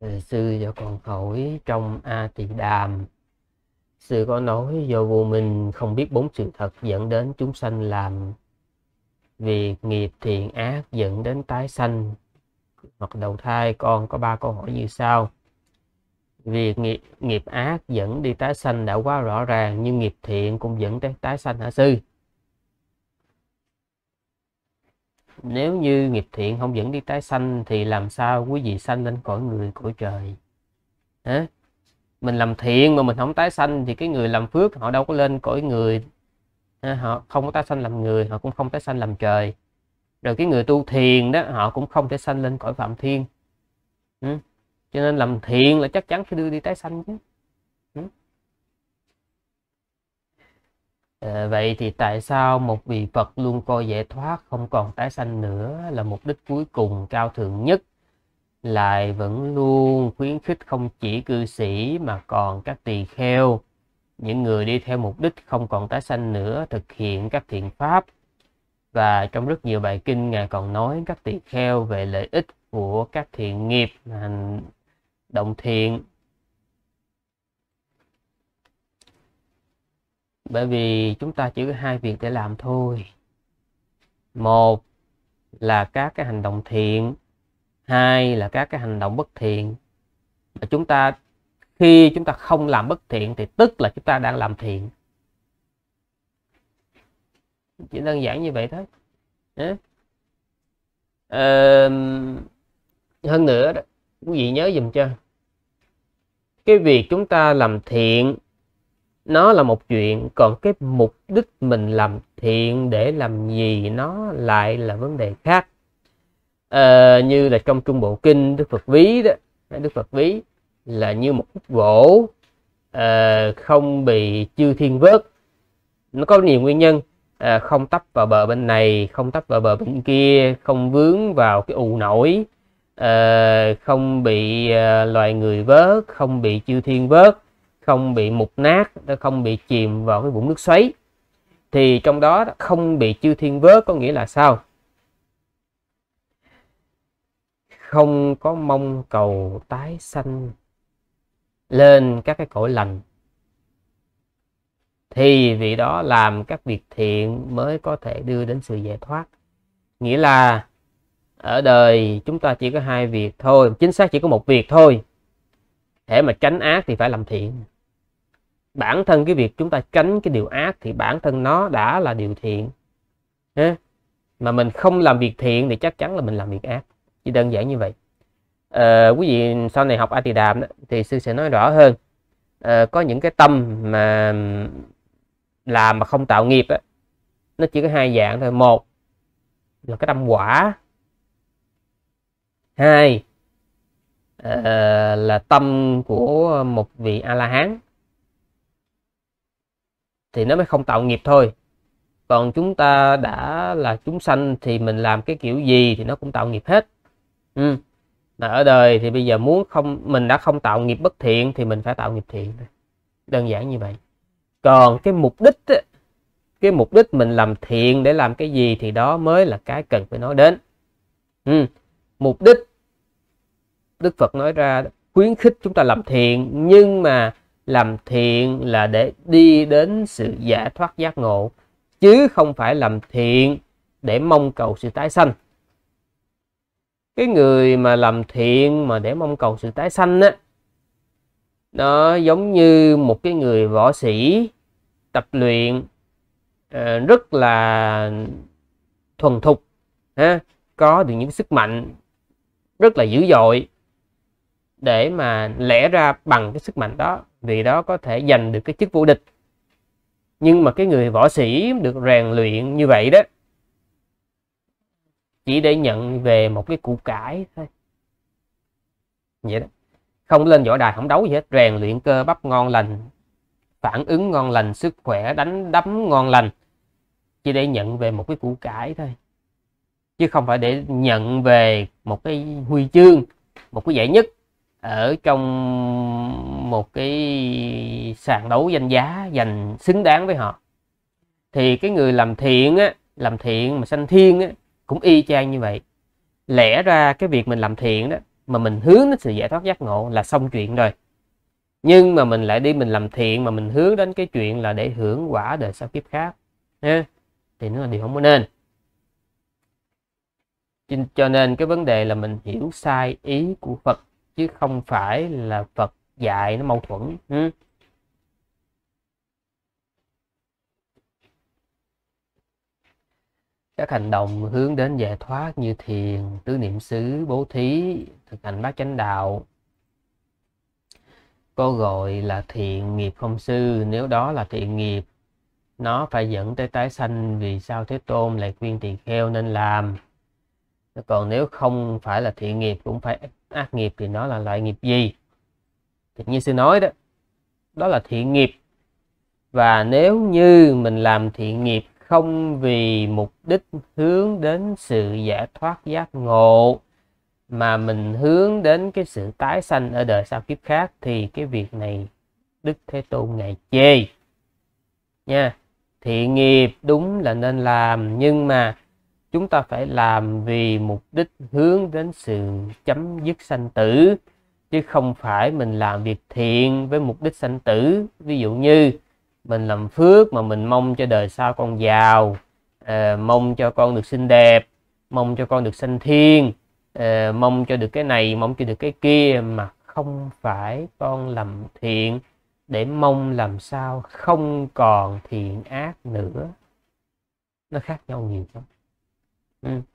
sư cho con hỏi trong A Tỳ Đàm Sư có nói do vô minh không biết bốn sự thật dẫn đến chúng sanh làm Việc nghiệp thiện ác dẫn đến tái sanh Hoặc đầu thai con có ba câu hỏi như sau Việc nghiệp, nghiệp ác dẫn đi tái sanh đã quá rõ ràng Nhưng nghiệp thiện cũng dẫn tới tái sanh hả sư? nếu như nghiệp thiện không dẫn đi tái sanh thì làm sao quý vị sanh lên cõi người cõi trời Hả? mình làm thiện mà mình không tái sanh thì cái người làm phước họ đâu có lên cõi người họ không có tái sanh làm người họ cũng không tái sanh làm trời rồi cái người tu thiền đó họ cũng không thể sanh lên cõi phạm thiên ừ? cho nên làm thiện là chắc chắn phải đưa đi tái sanh chứ Ờ, vậy thì tại sao một vị Phật luôn coi giải thoát không còn tái sanh nữa là mục đích cuối cùng cao thượng nhất lại vẫn luôn khuyến khích không chỉ cư sĩ mà còn các tỳ kheo những người đi theo mục đích không còn tái sanh nữa thực hiện các thiện pháp và trong rất nhiều bài kinh ngài còn nói các tỳ kheo về lợi ích của các thiện nghiệp hành động thiện bởi vì chúng ta chỉ có hai việc để làm thôi một là các cái hành động thiện hai là các cái hành động bất thiện và chúng ta khi chúng ta không làm bất thiện thì tức là chúng ta đang làm thiện chỉ đơn giản như vậy thôi à. hơn nữa đó, quý vị nhớ dùm cho cái việc chúng ta làm thiện nó là một chuyện còn cái mục đích mình làm thiện để làm gì nó lại là vấn đề khác à, như là trong trung bộ kinh đức phật ví đó đức phật ví là như một khúc gỗ à, không bị chư thiên vớt nó có nhiều nguyên nhân à, không tấp vào bờ bên này không tấp vào bờ bên kia không vướng vào cái ù nổi à, không bị à, loài người vớt không bị chư thiên vớt không bị mục nát nó không bị chìm vào cái vũng nước xoáy thì trong đó không bị chư thiên vớ, có nghĩa là sao không có mong cầu tái sanh lên các cái cõi lành thì vì đó làm các việc thiện mới có thể đưa đến sự giải thoát nghĩa là ở đời chúng ta chỉ có hai việc thôi chính xác chỉ có một việc thôi để mà tránh ác thì phải làm thiện bản thân cái việc chúng ta tránh cái điều ác thì bản thân nó đã là điều thiện ha? mà mình không làm việc thiện thì chắc chắn là mình làm việc ác chỉ đơn giản như vậy à, quý vị sau này học A Tỳ Đàm đó, thì sư sẽ nói rõ hơn à, có những cái tâm mà làm mà không tạo nghiệp á, nó chỉ có hai dạng thôi một là cái tâm quả hai à, là tâm của một vị a la hán thì nó mới không tạo nghiệp thôi còn chúng ta đã là chúng sanh thì mình làm cái kiểu gì thì nó cũng tạo nghiệp hết ừ. mà ở đời thì bây giờ muốn không mình đã không tạo nghiệp bất thiện thì mình phải tạo nghiệp thiện đơn giản như vậy còn cái mục đích cái mục đích mình làm thiện để làm cái gì thì đó mới là cái cần phải nói đến ừ. mục đích đức phật nói ra khuyến khích chúng ta làm thiện nhưng mà làm thiện là để đi đến sự giải thoát giác ngộ chứ không phải làm thiện để mong cầu sự tái sanh cái người mà làm thiện mà để mong cầu sự tái sanh á nó giống như một cái người võ sĩ tập luyện ờ, rất là thuần thục ha có được những sức mạnh rất là dữ dội để mà lẽ ra bằng cái sức mạnh đó vì đó có thể giành được cái chức vô địch nhưng mà cái người võ sĩ được rèn luyện như vậy đó chỉ để nhận về một cái củ cải thôi vậy đó không lên võ đài không đấu gì hết rèn luyện cơ bắp ngon lành phản ứng ngon lành sức khỏe đánh đấm ngon lành chỉ để nhận về một cái củ cải thôi chứ không phải để nhận về một cái huy chương một cái giải nhất ở trong một cái sàn đấu danh giá dành xứng đáng với họ thì cái người làm thiện á, làm thiện mà sanh thiên á, cũng y chang như vậy lẽ ra cái việc mình làm thiện đó mà mình hướng đến sự giải thoát giác ngộ là xong chuyện rồi nhưng mà mình lại đi mình làm thiện mà mình hướng đến cái chuyện là để hưởng quả đời sau kiếp khác ha thì nó là điều không có nên cho nên cái vấn đề là mình hiểu sai ý của Phật chứ không phải là Phật dạy nó mâu thuẫn ừ. các hành động hướng đến giải thoát như thiền tứ niệm xứ bố thí thực hành bát chánh đạo có gọi là thiện nghiệp không sư nếu đó là thiện nghiệp nó phải dẫn tới tái sanh vì sao thế tôn lại khuyên tỳ kheo nên làm còn nếu không phải là thiện nghiệp cũng phải ác nghiệp thì nó là loại nghiệp gì thì như sư nói đó đó là thiện nghiệp và nếu như mình làm thiện nghiệp không vì mục đích hướng đến sự giải thoát giác ngộ mà mình hướng đến cái sự tái sanh ở đời sau kiếp khác thì cái việc này đức thế tôn ngài chê nha thiện nghiệp đúng là nên làm nhưng mà chúng ta phải làm vì mục đích hướng đến sự chấm dứt sanh tử chứ không phải mình làm việc thiện với mục đích sanh tử ví dụ như mình làm phước mà mình mong cho đời sau con giàu à, mong cho con được xinh đẹp mong cho con được sanh thiên à, mong cho được cái này mong cho được cái kia mà không phải con làm thiện để mong làm sao không còn thiện ác nữa nó khác nhau nhiều lắm Yeah. Mm.